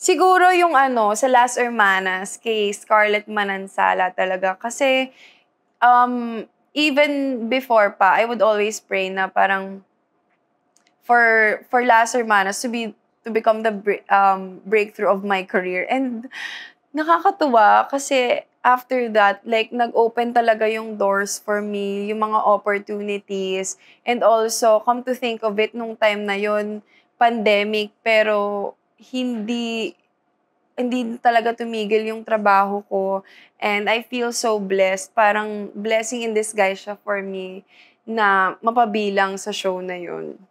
Siguro yung ano, sa Las Hermanas, kay Scarlett Manansala talaga. Kasi, um, even before pa, I would always pray na parang for for Las Hermanas to be to become the um, breakthrough of my career. And nakakatuwa kasi after that, like, nag-open talaga yung doors for me, yung mga opportunities. And also, come to think of it, nung time na yon pandemic, pero hindi hindi talaga tumigil yung trabaho ko. And I feel so blessed. Parang blessing in disguise siya for me na mapabilang sa show na yun.